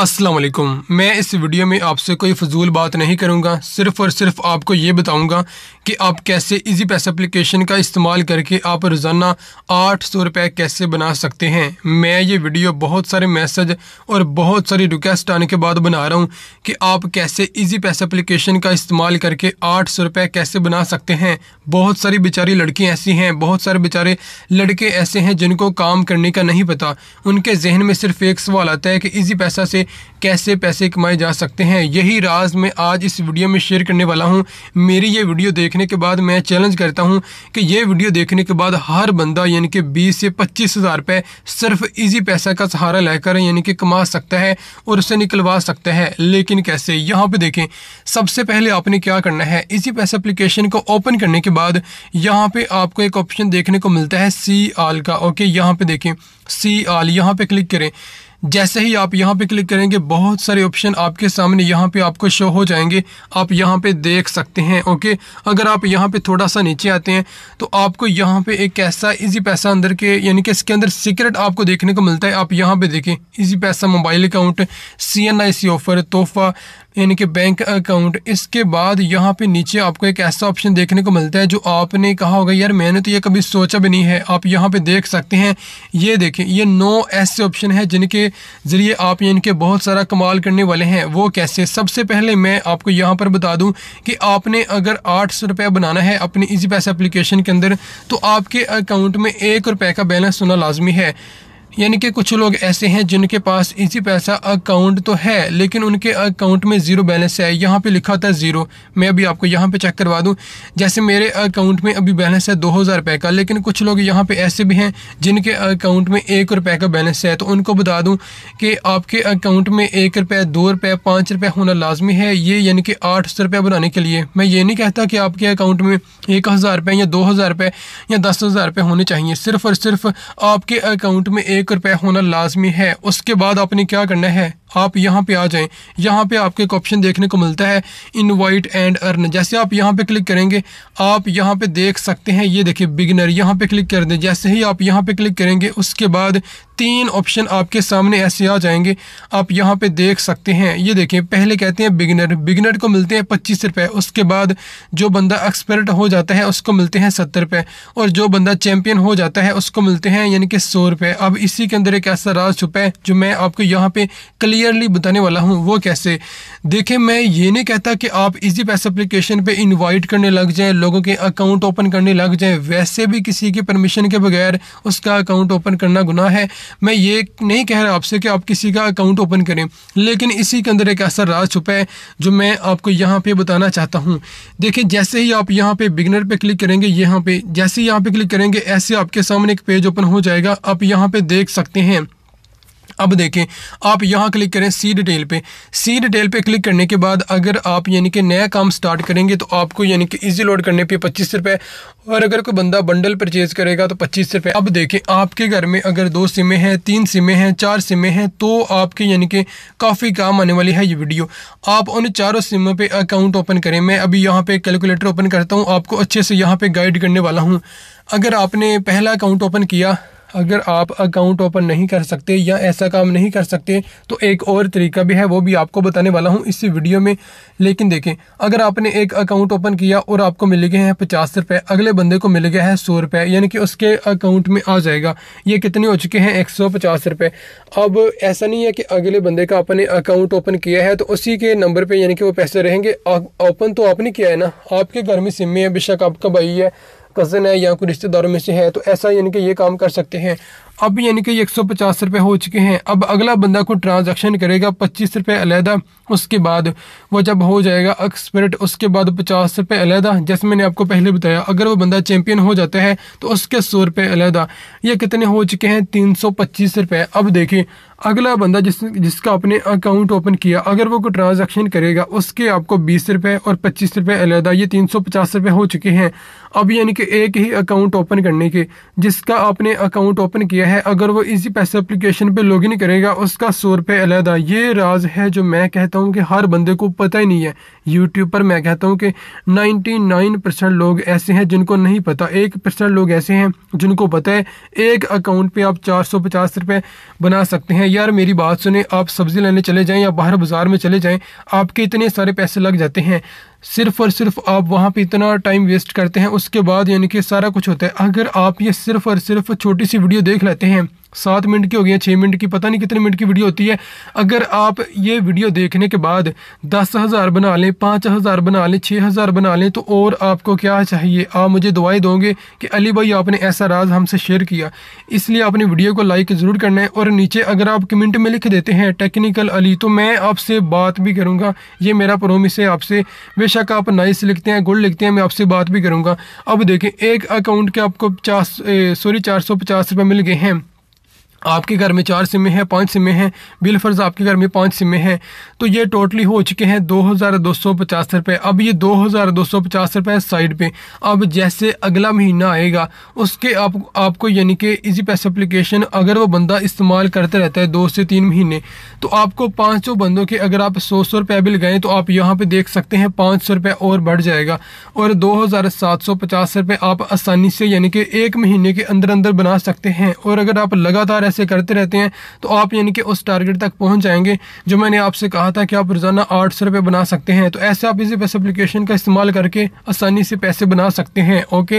असलम मैं इस वीडियो में आपसे कोई फजूल बात नहीं करूँगा सिर्फ़ और सिर्फ आपको ये बताऊँगा कि आप कैसे इजी पैस एप्लीकेशन का इस्तेमाल करके आप रोज़ाना आठ सौ रुपये कैसे बना सकते हैं मैं ये वीडियो बहुत सारे मैसेज और बहुत सारी रिक्वेस्ट आने के बाद बना रहा हूँ कि आप कैसे इजी पैस एप्लीकेशन का इस्तेमाल करके आठ सौ रुपये कैसे बना सकते हैं बहुत सारी बेचारी लड़कियाँ ऐसी हैं बहुत सारे बेचारे लड़के ऐसे हैं जिनको काम करने का नहीं पता उनके जहन में सिर्फ़ एक सवाल आता है कि इजी पैसा से कैसे पैसे कमाए जा सकते हैं यही राज मैं आज इस वीडियो में शेयर करने वाला हूं मेरी ये वीडियो देखने के बाद मैं चैलेंज करता हूं कि ये वीडियो देखने के बाद हर बंदा यानी कि बीस से पच्चीस हज़ार रुपये सिर्फ इजी पैसा का सहारा लेकर यानी कि कमा सकता है और उसे निकलवा सकता है लेकिन कैसे यहाँ पर देखें सबसे पहले आपने क्या करना है इसी पैसा अप्लीकेशन को ओपन करने के बाद यहाँ पर आपको एक ऑप्शन देखने को मिलता है सी आल का ओके यहाँ पर देखें सी आल यहाँ पर क्लिक करें जैसे ही आप यहाँ पे क्लिक करेंगे बहुत सारे ऑप्शन आपके सामने यहाँ पे आपको शो हो जाएंगे आप यहाँ पे देख सकते हैं ओके अगर आप यहाँ पे थोड़ा सा नीचे आते हैं तो आपको यहाँ पे एक ऐसा इजी पैसा अंदर के यानी कि इसके अंदर सीक्रेट आपको देखने को मिलता है आप यहाँ पे देखें Easypaisa mobile account C N I C offer तोहफा यानी कि बैंक अकाउंट इसके बाद यहाँ पे नीचे आपको एक ऐसा ऑप्शन देखने को मिलता है जो आपने कहा होगा यार मैंने तो ये कभी सोचा भी नहीं है आप यहाँ पे देख सकते हैं ये देखें ये नौ ऐसे ऑप्शन है जिनके ज़रिए आप इनके बहुत सारा कमाल करने वाले हैं वो कैसे सबसे पहले मैं आपको यहाँ पर बता दूँ कि आपने अगर आठ सौ बनाना है अपनी इजी पैसा अप्लीकेशन के अंदर तो आपके अकाउंट में एक का बैलेंस होना लाजमी है यानी कि कुछ लोग ऐसे हैं जिनके पास इसी पैसा अकाउंट तो है लेकिन उनके अकाउंट में ज़ीरो बैलेंस है यहाँ पे लिखा होता है ज़ीरो मैं अभी आपको यहाँ पे चेक करवा दूँ जैसे मेरे अकाउंट में अभी बैलेंस है दो हज़ार रुपये का लेकिन कुछ लोग यहाँ पे ऐसे भी हैं जिनके अकाउंट में एक रुपये का बैलेंस है तो उनको बता दूँ कि आपके अकाउंट में एक रुपये दो रुपये पाँच रुपये होना लाजमी है ये यानी कि आठ सौ रुपये बनाने के लिए मैं ये नहीं कहता कि आपके अकाउंट में एक हज़ार रुपये या दो हज़ार रुपये या दस हज़ार रुपये होने चाहिए सिर्फ़ और सिर्फ आपके अकाउंट में एक रुपए होना लाजमी है उसके बाद आपने क्या करना है आप यहाँ पे आ जाएं यहाँ पे आपके एक ऑप्शन देखने को मिलता है इनवाइट एंड अर्न जैसे आप यहाँ पे क्लिक करेंगे आप यहाँ पे देख सकते हैं ये देखिए बिगनर यहाँ पे क्लिक कर दें जैसे ही आप यहाँ पे क्लिक करेंगे उसके बाद तीन ऑप्शन आपके सामने ऐसे आ जाएंगे आप यहाँ पे देख सकते हैं ये देखें पहले कहते हैं बिगनर बिगनर को मिलते हैं पच्चीस रुपये उसके बाद जो बंदा एक्सपर्ट हो जाता है उसको मिलते हैं सत्तर रुपये और जो बंदा चैम्पियन हो जाता है उसको मिलते हैं यानी कि सौ रुपये अब इस इसी के अंदर एक ऐसा राज छुपा है जो मैं आपको यहाँ पे क्लियरली बताने वाला हूँ वो कैसे देखें मैं ये नहीं कहता कि आप इजी पैसा एप्लीकेशन पे इनवाइट करने लग जाएं लोगों के अकाउंट ओपन करने लग जाएं वैसे भी किसी की परमिशन के बगैर उसका अकाउंट ओपन करना गुनाह है मैं ये नहीं कह रहा आपसे कि आप किसी का अकाउंट ओपन करें लेकिन इसी के अंदर एक ऐसा राज छुपा है जो मैं आपको यहाँ पर बताना चाहता हूँ देखिए जैसे ही आप यहाँ पर बिगनर पर क्लिक करेंगे यहाँ पर जैसे ही यहाँ पर क्लिक करेंगे ऐसे आपके सामने एक पेज ओपन हो जाएगा आप यहाँ पर देख देख सकते हैं अब देखें आप यहाँ क्लिक करें सी डिटेल पे सी डिटेल पे क्लिक करने के बाद अगर आप यानी कि नया काम स्टार्ट करेंगे तो आपको यानी कि इजी लोड करने पे पच्चीस रुपये और अगर कोई बंदा बंडल परचेज़ करेगा तो पच्चीस रुपये अब देखें आपके घर में अगर दो सिमें हैं तीन सिमें हैं चार सिमें हैं तो आपके यानी कि काफ़ी काम आने वाली है ये वीडियो आप उन चारों सिमों पर अकाउंट ओपन करें मैं अभी यहाँ पर कैलकुलेटर ओपन करता हूँ आपको अच्छे से यहाँ पर गाइड करने वाला हूँ अगर आपने पहला अकाउंट ओपन किया अगर आप अकाउंट ओपन नहीं कर सकते या ऐसा काम नहीं कर सकते तो एक और तरीका भी है वो भी आपको बताने वाला हूँ इस वीडियो में लेकिन देखें अगर आपने एक अकाउंट ओपन किया और आपको मिल गए हैं पचास रुपये अगले बंदे को मिल गया है सौ रुपये यानी कि उसके अकाउंट में आ जाएगा ये कितने हो चुके हैं एक सौ पचास रुपए अब ऐसा नहीं है कि अगले बंदे का आपने अकाउंट ओपन किया है तो उसी के नंबर पर यानी कि वो पैसे रहेंगे ओपन तो आपने किया है ना आपके घर में सिम में है बेशक आपका भाई है कज़न है या कोई रिश्तेदारों में से है तो ऐसा यानी कि ये काम कर सकते हैं अब यानी कि एक सौ पचास रुपये हो चुके हैं अब अगला बंदा को ट्रांजैक्शन करेगा पच्चीस रुपये अलहदा उसके बाद वो जब हो जाएगा एक्सपर्ट उसके बाद पचास रुपये अलहदा जैसे मैंने आपको पहले बताया अगर वो बंदा चैम्पियन हो जाता है तो उसके सौ रुपये अलहदा ये कितने हो चुके हैं तीन सौ पच्चीस अब देखिए अगला बंदा जिस जिसका आपने अकाउंट ओपन किया अगर वो कोई ट्रांजेक्शन करेगा उसके आपको बीस रुपये और पच्चीस रुपये अलहदा ये तीन सौ पचास रुपये हो चुके हैं अब यानी कि एक ही अकाउंट ओपन करने के जिसका आपने अकाउंट ओपन किया है है अगर वो इसी पैसे एप्लीकेशन पे लॉगिन करेगा उसका सौ रुपये अलहदा ये राज है जो मैं कहता हूँ कि हर बंदे को पता ही नहीं है यूट्यूब पर मैं कहता हूँ कि 99 परसेंट लोग ऐसे हैं जिनको नहीं पता एक परसेंट लोग ऐसे हैं जिनको पता है एक अकाउंट पे आप चार सौ पचास रुपये बना सकते हैं यार मेरी बात सुने आप सब्ज़ी लेने चले जाएँ या बाहर बाज़ार में चले जाएँ आपके इतने सारे पैसे लग जाते हैं सिर्फ और सिर्फ आप वहाँ पे इतना टाइम वेस्ट करते हैं उसके बाद यानी कि सारा कुछ होता है अगर आप ये सिर्फ और सिर्फ छोटी सी वीडियो देख लेते हैं सात मिनट की हो गई है छः मिनट की पता नहीं कितने मिनट की वीडियो होती है अगर आप ये वीडियो देखने के बाद दस हज़ार बना लें पाँच हज़ार बना लें छः हज़ार बना लें तो और आपको क्या चाहिए आप मुझे दुआएं दोगे कि अली भाई आपने ऐसा राज हमसे शेयर किया इसलिए आपने वीडियो को लाइक ज़रूर करना है और नीचे अगर आप कमेंट में लिख देते हैं टेक्निकल अली तो मैं आपसे बात भी करूँगा ये मेरा प्रोमिस है आपसे बेशक आप नाइस लिखते हैं गुड लिखते हैं मैं आपसे बात भी करूँगा अब देखें एक अकाउंट के आपको पचास सॉरी चार सौ पचास रुपये मिल गए हैं आपके घर में चार सिमें हैं पांच सिमें हैं बिलफर्ज आपके घर में पांच सिमें हैं तो ये टोटली हो चुके हैं दो हज़ार दो सौ पचास रुपये अब ये दो हज़ार दो सौ पचास रुपये साइड पे अब जैसे अगला महीना आएगा उसके आप आपको यानी कि इजी पैस एप्लीकेशन अगर वो बंदा इस्तेमाल करते रहता है दो से तीन महीने तो आपको पाँच सौ बंदों के अगर आप सौ सौ रुपये बिल गए तो आप यहाँ पर देख सकते हैं पाँच सौ और बढ़ जाएगा और दो हज़ार सात सौ पचास रुपये आप आसानी से यानी कि एक महीने के अंदर अंदर बना सकते हैं और अगर आप लगातार ऐसे करते रहते हैं तो आप यानी कि उस टारगेट तक पहुँच जाएंगे जो मैंने आपसे कहा था कि आप रोज़ाना आठ सौ रुपये बना सकते हैं तो ऐसे आप इसी पैसे एप्लीकेशन का इस्तेमाल करके आसानी से पैसे बना सकते हैं ओके